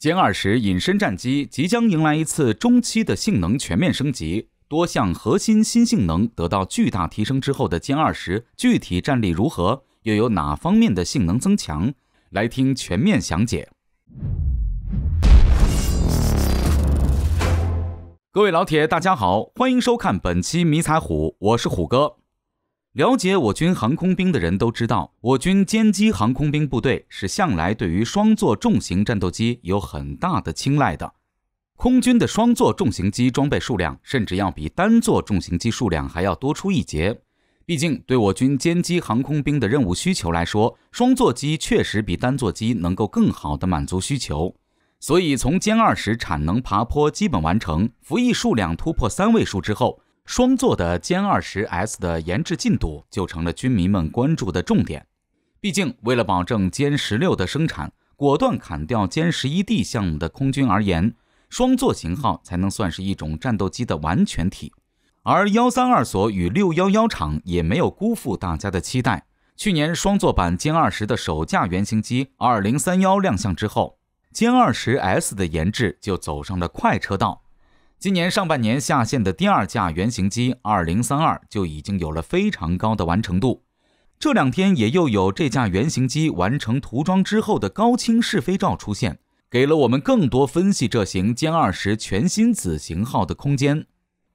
歼二十隐身战机即将迎来一次中期的性能全面升级，多项核心新性能得到巨大提升之后的歼二十，具体战力如何，又有哪方面的性能增强？来听全面详解。各位老铁，大家好，欢迎收看本期迷彩虎，我是虎哥。了解我军航空兵的人都知道，我军歼击航空兵部队是向来对于双座重型战斗机有很大的青睐的。空军的双座重型机装备数量甚至要比单座重型机数量还要多出一截。毕竟对我军歼击航空兵的任务需求来说，双座机确实比单座机能够更好的满足需求。所以从歼二十产能爬坡基本完成，服役数量突破三位数之后。双座的歼二十 S 的研制进度就成了军迷们关注的重点。毕竟，为了保证歼十六的生产，果断砍掉歼十一 D 项目的空军而言，双座型号才能算是一种战斗机的完全体。而幺三二所与六幺幺厂也没有辜负大家的期待。去年双座版歼二十的首架原型机二零三幺亮相之后，歼二十 S 的研制就走上了快车道。今年上半年下线的第二架原型机二零三二就已经有了非常高的完成度，这两天也又有这架原型机完成涂装之后的高清试飞照出现，给了我们更多分析这型歼二十全新子型号的空间。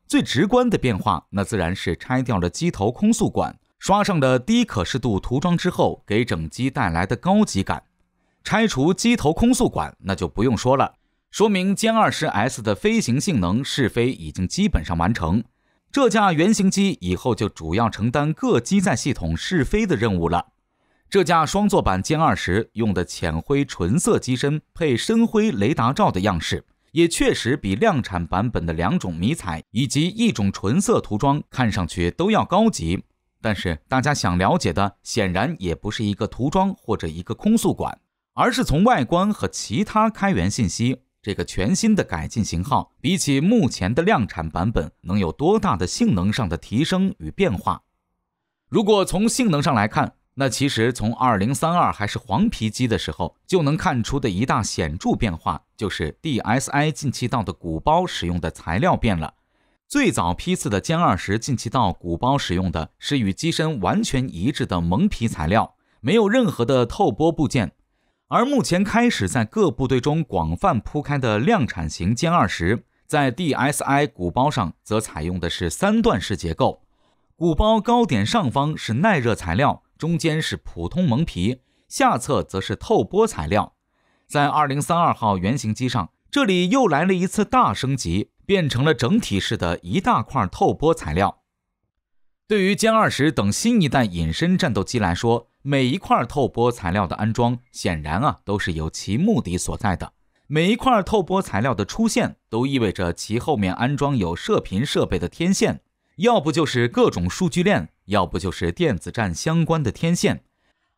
最直观的变化，那自然是拆掉了机头空速管，刷上了低可视度涂装之后给整机带来的高级感。拆除机头空速管，那就不用说了。说明歼二十 S 的飞行性能试飞已经基本上完成，这架原型机以后就主要承担各机载系统试飞的任务了。这架双座版歼二十用的浅灰纯色机身配深灰雷达罩的样式，也确实比量产版本的两种迷彩以及一种纯色涂装看上去都要高级。但是大家想了解的显然也不是一个涂装或者一个空速管，而是从外观和其他开源信息。这个全新的改进型号，比起目前的量产版本，能有多大的性能上的提升与变化？如果从性能上来看，那其实从二零三二还是黄皮机的时候，就能看出的一大显著变化，就是 DSI 进气道的鼓包使用的材料变了。最早批次的歼二十进气道鼓包使用的是与机身完全一致的蒙皮材料，没有任何的透波部件。而目前开始在各部队中广泛铺开的量产型歼二十，在 DSI 鼓包上则采用的是三段式结构，鼓包高点上方是耐热材料，中间是普通蒙皮，下侧则是透波材料。在二零三二号原型机上，这里又来了一次大升级，变成了整体式的一大块透波材料。对于歼二十等新一代隐身战斗机来说，每一块透波材料的安装，显然啊都是有其目的所在的。每一块透波材料的出现，都意味着其后面安装有射频设备的天线，要不就是各种数据链，要不就是电子战相关的天线。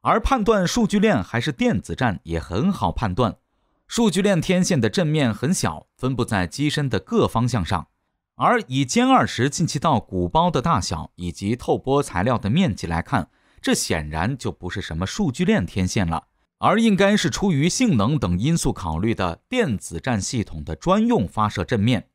而判断数据链还是电子战也很好判断，数据链天线的阵面很小，分布在机身的各方向上。而以歼二十进气道鼓包的大小以及透波材料的面积来看，这显然就不是什么数据链天线了，而应该是出于性能等因素考虑的电子战系统的专用发射阵面。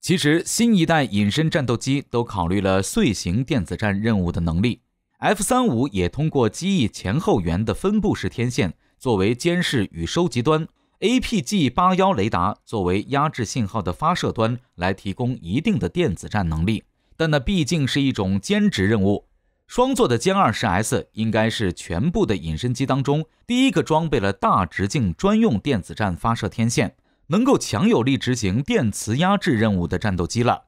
其实，新一代隐身战斗机都考虑了遂行电子战任务的能力。F 三五也通过机翼前后缘的分布式天线作为监视与收集端，APG 八幺雷达作为压制信号的发射端来提供一定的电子战能力，但那毕竟是一种兼职任务。双座的歼二十 S 应该是全部的隐身机当中第一个装备了大直径专用电子战发射天线，能够强有力执行电磁压制任务的战斗机了。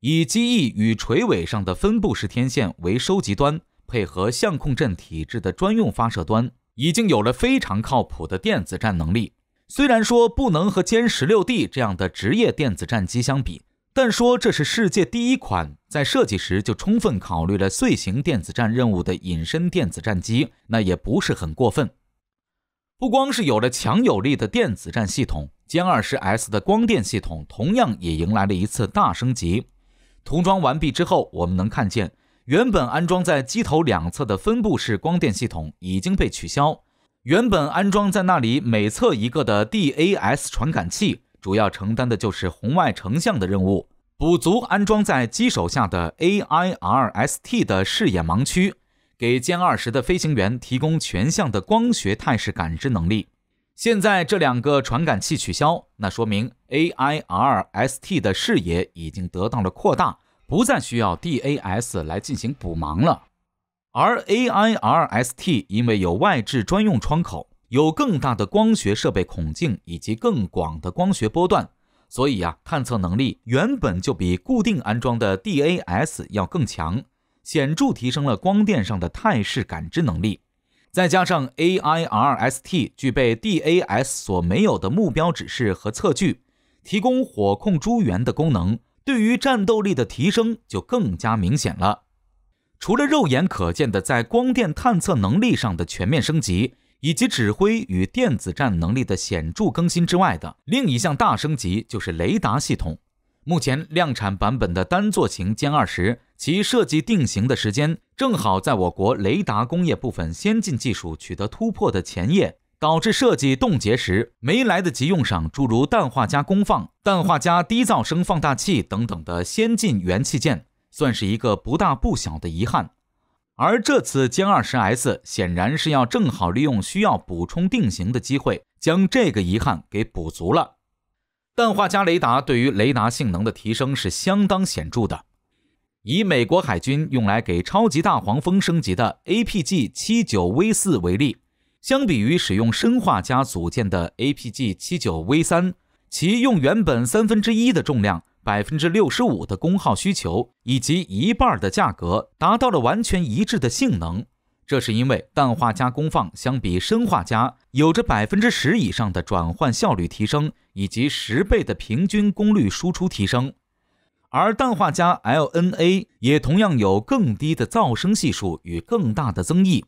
以机翼与垂尾上的分布式天线为收集端，配合相控阵体制的专用发射端，已经有了非常靠谱的电子战能力。虽然说不能和歼十六 D 这样的职业电子战机相比。但说这是世界第一款在设计时就充分考虑了遂行电子战任务的隐身电子战机，那也不是很过分。不光是有了强有力的电子战系统，歼二十 S 的光电系统同样也迎来了一次大升级。涂装完毕之后，我们能看见，原本安装在机头两侧的分布式光电系统已经被取消，原本安装在那里每侧一个的 DAS 传感器。主要承担的就是红外成像的任务，补足安装在机首下的 AIRST 的视野盲区，给歼二十的飞行员提供全向的光学态势感知能力。现在这两个传感器取消，那说明 AIRST 的视野已经得到了扩大，不再需要 DAS 来进行补盲了。而 AIRST 因为有外置专用窗口。有更大的光学设备孔径以及更广的光学波段，所以呀，探测能力原本就比固定安装的 DAS 要更强，显著提升了光电上的态势感知能力。再加上 AIRST 具备 DAS 所没有的目标指示和测距，提供火控诸元的功能，对于战斗力的提升就更加明显了。除了肉眼可见的在光电探测能力上的全面升级。以及指挥与电子战能力的显著更新之外的另一项大升级，就是雷达系统。目前量产版本的单座型歼二十，其设计定型的时间正好在我国雷达工业部分先进技术取得突破的前夜，导致设计冻结时没来得及用上诸如氮化镓功放、氮化镓低噪声放大器等等的先进元器件，算是一个不大不小的遗憾。而这次歼二十 S 显然是要正好利用需要补充定型的机会，将这个遗憾给补足了。氮化镓雷达对于雷达性能的提升是相当显著的。以美国海军用来给超级大黄蜂升级的 APG-79V4 为例，相比于使用砷化镓组件的 APG-79V3，其用原本三分之一的重量。百分之六十五的功耗需求以及一半的价格，达到了完全一致的性能。这是因为氮化镓功放相比砷化镓有着百分之十以上的转换效率提升，以及十倍的平均功率输出提升。而氮化镓 LNA 也同样有更低的噪声系数与更大的增益。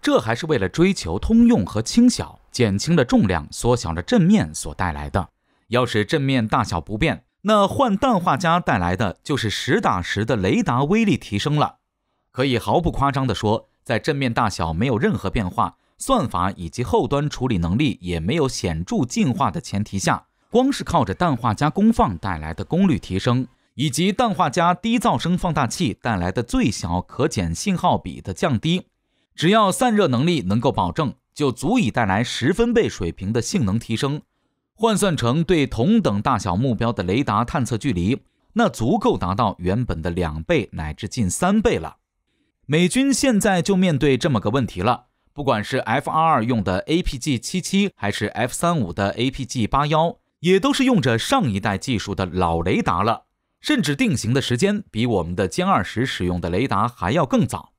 这还是为了追求通用和轻小，减轻了重量，缩小了阵面所带来的。要使阵面大小不变。那换氮化镓带来的就是实打实的雷达威力提升了，可以毫不夸张地说，在阵面大小没有任何变化、算法以及后端处理能力也没有显著进化的前提下，光是靠着氮化镓功放带来的功率提升，以及氮化镓低噪声放大器带来的最小可减信号比的降低，只要散热能力能够保证，就足以带来十分贝水平的性能提升。换算成对同等大小目标的雷达探测距离，那足够达到原本的两倍乃至近三倍了。美军现在就面对这么个问题了，不管是 F 二二用的 A P G 七七，还是 F 三五的 A P G 八幺，也都是用着上一代技术的老雷达了，甚至定型的时间比我们的歼二十使用的雷达还要更早。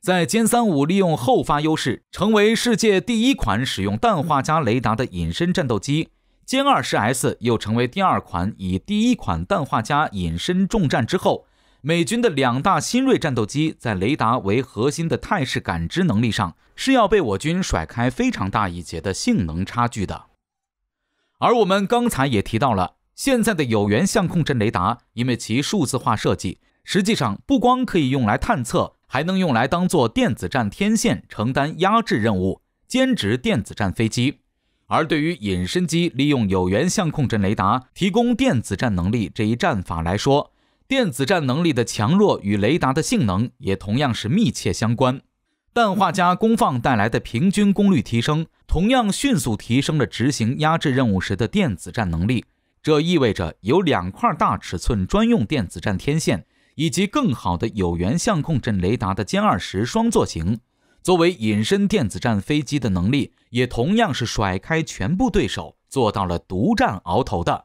在歼三五利用后发优势，成为世界第一款使用氮化镓雷达的隐身战斗机。歼二十 S 又成为第二款以第一款氮化镓隐身重战之后，美军的两大新锐战斗机在雷达为核心的态势感知能力上是要被我军甩开非常大一截的性能差距的。而我们刚才也提到了，现在的有源相控阵雷达因为其数字化设计，实际上不光可以用来探测，还能用来当做电子战天线承担压制任务，兼职电子战飞机。而对于隐身机利用有源相控阵雷达提供电子战能力这一战法来说，电子战能力的强弱与雷达的性能也同样是密切相关。氮化镓功放带来的平均功率提升，同样迅速提升了执行压制任务时的电子战能力。这意味着有两块大尺寸专用电子战天线，以及更好的有源相控阵雷达的歼二十双座型。作为隐身电子战飞机的能力，也同样是甩开全部对手，做到了独占鳌头的。